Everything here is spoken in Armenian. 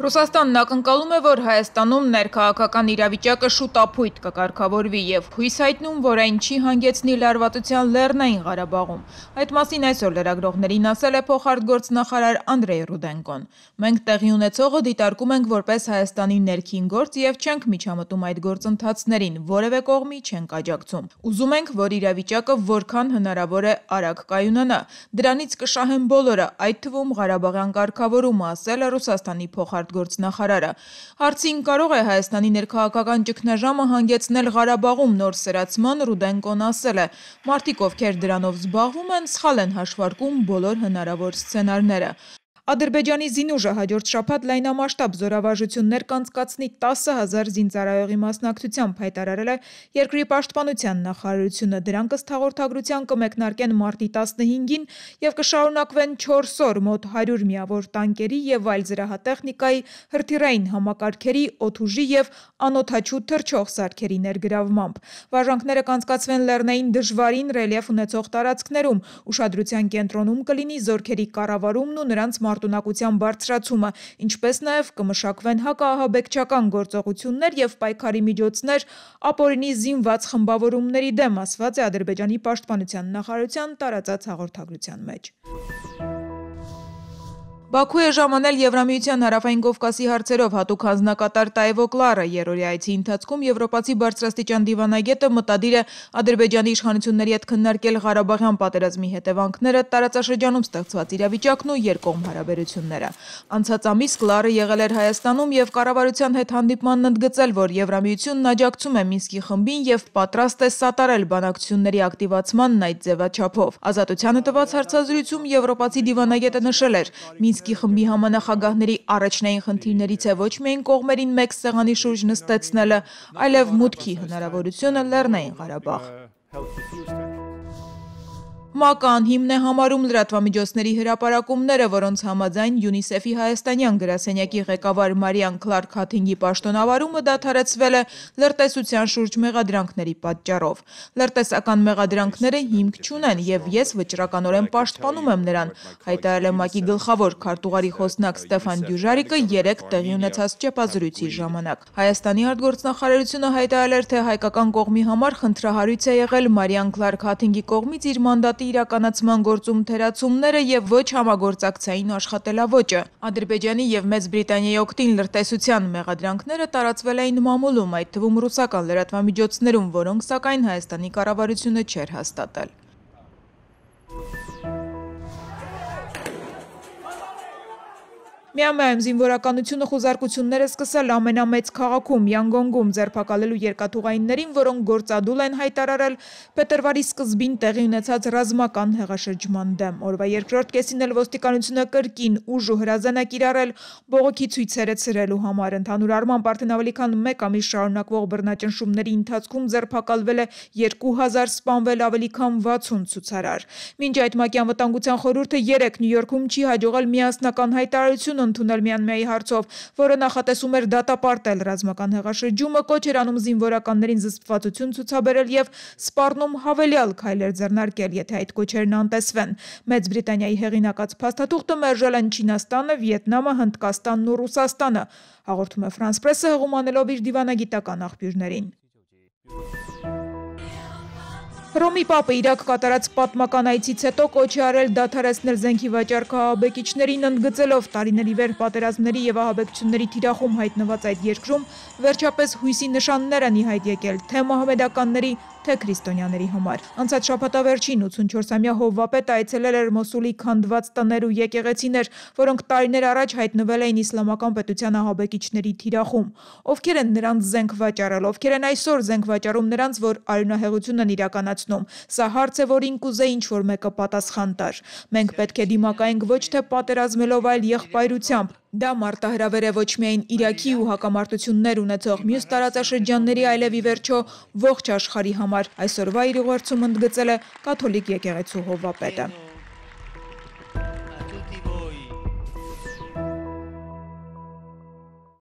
Ռուսաստանն ակնկալում է, որ Հայաստանում ներքաղաքական իրավիճակը շուտ ապույտ կկարգավորվի եւ հույս հայտնում, որ այն չի հանգեցնի լարվածության Լեռնային Ղարաբաղում։ Այդ մասին այսօր լրագրողներին ասել է փոխարտգործնախարար Անդրեյ Ռուդենկոն։ Մենք տեղի ունեցողը դիտարկում ենք որպես Հայաստանի ներքին գործ եւ չենք միջամտում այդ գործընթացներին, որևէ կողմի չենք աջակցում։ Ուզում ենք, որ իրավիճակը որքան հնարավոր է արագ կայունանա։ Դրանից կշահեն բոլորը, այդ թվում Ղարաբաղյան կարգավորումը, ասել է Ռուսաստանի փոխարտ արտգործնախարարը։ Հարցին կարող է Հայաստանի ներքաղաքական ճգնաժամը հանգեցնել Ղարաբաղում նոր սերացման Ռուդենկոն ասել է. Մարդիկ, ովքեր դրանով զբաղվում են, սխալ են հաշվարկում բոլոր հնարավոր սցենարները։ Ադրբեջանի զինուժը հաջորդ շաբաթ լայնամասշտաբ զորավարժություններ կանցկացնի 10000 զինծառայողի մասնակցությամբ հայտարարել է երկրի պաշտպանության նախարարությունը։ Դրանք ըստ հաղորդագրության կմեկնարկեն մարտի 15-ին եւ կշարունակվեն 4 օր մոտ 100 միավոր տանկերի եւ այլ զրահատեխնիկայի հրթիռային համակարգերի, օթուժի եւ անօթաչու թռչող սարքերի ներգրավմամբ։ Վարժանքները կանցկացվեն լեռնային դժվարին ռելիեֆ ունեցող տարածքներում, ուշադրության կենտրոնում կլինի զորքերի կառավարումն ու նրանց մարդ մարտունակության բարձրացումը, ինչպես նաև կմշակվեն հակաահաբեկչական գործողություններ եւ պայքարի միջոցներ ապօրինի զինված խմբավորումների դեմ, ասված է Ադրբեջանի պաշտպանության նախարարության տարածած հաղորդագրության մեջ։ Բաքու է ժամանել Եվրամիության հարավային Կովկասի հարցերով հատուկ հանձնակատար Տայվո Կլարը երորյա այցի ընթացքում եվրոպացի բարձրաստիճան դիվանագետը մտադիր է Ադրբեջանի իշխանությունների հետ քննարկել Ղարաբաղյան պատերազմի հետևանքները, տարածաշրջանում ստեղծված իրավիճակն ու երկկողմ հարաբերությունները։ Անցած ամիս Կլարը եղել էր Հայաստանում եւ կառավարության հետ հանդիպմանն ընդգծել, որ Եվրամիությունն աջակցում է Մինսկի խմբին եւ պատրաստ է սատարել բանակցությունների ակտիվացմանն այդ ձևաչափով։ Ազատությանը տված հարցազրույցում եվրոպացի դիվանագետը նշել էր. «Մինսկ Մինսկի խմբի համանախագահների առաջնային խնդիրներից է ոչ միայն կողմերին մեկ սեղանի շուրջ նստեցնելը, այլև մուտքի հնարավորությունը Լեռնային Ղարաբաղ։ ՄԱԿ-ը անհիմն է համարում լրատվամիջոցների հրապարակումները, որոնց համաձայն ՅՈՒՆԻՍԵՖ-ի հայաստանյան գրասենյակի ղեկավար Մարիան Քլարկ Հաթինգի պաշտոնավարումը դադարեցվել է լրտեսության շուրջ մեղադրանքների պատճառով։ Լրտեսական մեղադրանքները հիմք չունեն և ես վճռականորեն պաշտպանում եմ նրան, հայտարարել է ՄԱԿ-ի գլխավոր քարտուղարի խոսնակ Ստեֆան Դյուժարիկը երեկ տեղի ունեցած ճեպազրույցի ժամանակ։ Հայաստանի արտգործնախարարությունը հայտարարել էր, թե հայկական կողմի համար խնդրահարույց է եղել Մարիան Քլարկ Հաթինգի կողմից իր մանդատի իրականացման գործում թերացումները եւ ոչ համագործակցային աշխատելավոճը։ Ադրբեջանի եւ Մեծ Բրիտանիայի օկտին լրտեսության մեղադրանքները տարածվել էին մամուլում, այդ թվում ռուսական լրատվամիջոցներում, որոնք սակայն Հայաստանի կառավարությունը չէր հաստատել։ Միամայում զինվորականությունը խուզարկությունները սկսել ամենամեծ քաղաքում Յանգոնգում ձերբակալելու երկաթուղայիններին, որոնք գործադուլ են հայտարարել փետրվարի սկզբին տեղի ունեցած ռազմական հեղաշրջման դեմ։ Օրվա երկրորդ կեսին էլ ոստիկանությունը կրկին ուժ ու հրազենակ իրարել բողոքի ցույցերը ցրելու համար։ Ընդհանուր առմամբ արդեն ավելի քան 1 ամիս շարունակվող բռնաճնշումների ընթացքում ձերբակալվել է 2000 սպանվել ավելի քան 60 ցուցարար։ Մինչ այդ ՄԱԿ-ի անվտանգության խորհուրդը 3 Նյու Յորքում չի հաջողել միասնական հայտարարություն ընտրությունն ընդունել Մյանմյայի հարցով, որը նախատեսում էր դատապարտել ռազմական հեղաշրջումը, կոչ էր անում զինվորականներին զսպվածություն ցուցաբերել եւ սպառնում հավելյալ քայլեր ձեռնարկել, եթե այդ կոչերն անտեսվեն։ Մեծ Բրիտանիայի հեղինակած փաստաթուղթը մերժել են Չինաստանը, Վիետնամը, Հնդկաստանն ու Ռուսաստանը, հաղորդում է Ֆրանս պրեսը հղումանելով իր դիվանագիտական աղբյուրներին։ Հռոմի Պապը Իրաք կատարած պատմական այցից հետո կոչ է արել դադարեցնել զենքի վաճառքը ահաբեկիչներին ընդգծելով տարիների վեր պատերազմների եւ ահաբեկչությունների թիրախում հայտնված այդ երկրում վերջապես հույսի նշաններ են իհայտ եկել թե մահմեդականների, թե քրիստոնյաների համար։ Անցած շաբաթավերջին 84-ամյա Հովվապետը այցելել էր Մոսուլի քանդված տներ ու եկեղեցիներ, որոնք տարիներ առաջ հայտնվել էին իսլամական պետության ահաբեկիչների թիրախում։ Ովքեր են նրանց զենք վաճառել, ովքեր են այսօր զենք վաճառում նրանց, որ արյունահեղություն են իրականացնում ներկայացնում։ Սա հարց է, որին կուզե ինչ-որ մեկը պատասխան տար։ Մենք պետք է դիմակայենք ոչ թե պատերազմելով, այլ եղբայրությամբ։ Դա մարտահրավեր է ոչ միայն Իրաքի ու հակամարտություններ ունեցող մյուս տարածաշրջանների, այլև ի վերջո ողջ աշխարհի համար։ Այսօրվա իր ուղերձում ընդգծել է կաթոլիկ եկեղեցու հովվապետը։